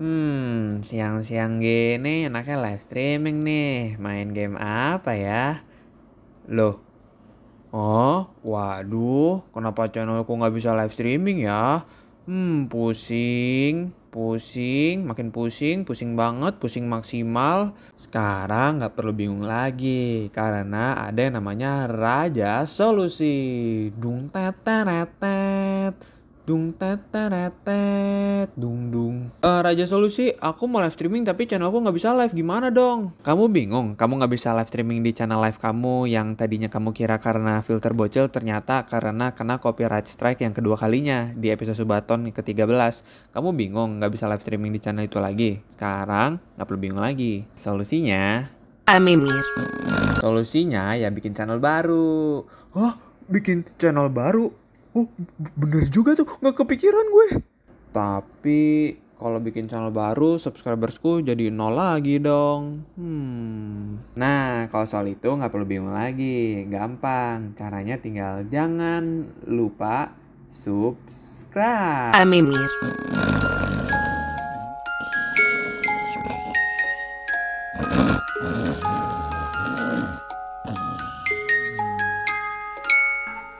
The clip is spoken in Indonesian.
Hmm, siang-siang gini enaknya live streaming nih. Main game apa ya? Loh. Oh, waduh, kenapa channelku nggak bisa live streaming ya? Hmm, pusing, pusing, makin pusing, pusing banget, pusing maksimal. Sekarang nggak perlu bingung lagi, karena ada yang namanya Raja Solusi. Dung tetet dung tetet dung uh, Raja Solusi, aku mau live streaming tapi channel aku nggak bisa live, gimana dong? Kamu bingung, kamu nggak bisa live streaming di channel live kamu yang tadinya kamu kira karena filter bocil, ternyata karena kena copyright strike yang kedua kalinya di episode Subaton ke-13. Kamu bingung nggak bisa live streaming di channel itu lagi? Sekarang nggak perlu bingung lagi. Solusinya... Amimir. Solusinya ya bikin channel baru. Hah? Bikin channel baru? Oh, bener juga tuh. Nggak kepikiran gue. Tapi kalau bikin channel baru subscribersku jadi nol lagi dong. Hmm. Nah kalau soal itu nggak perlu bingung lagi, gampang. Caranya tinggal jangan lupa subscribe. Amin.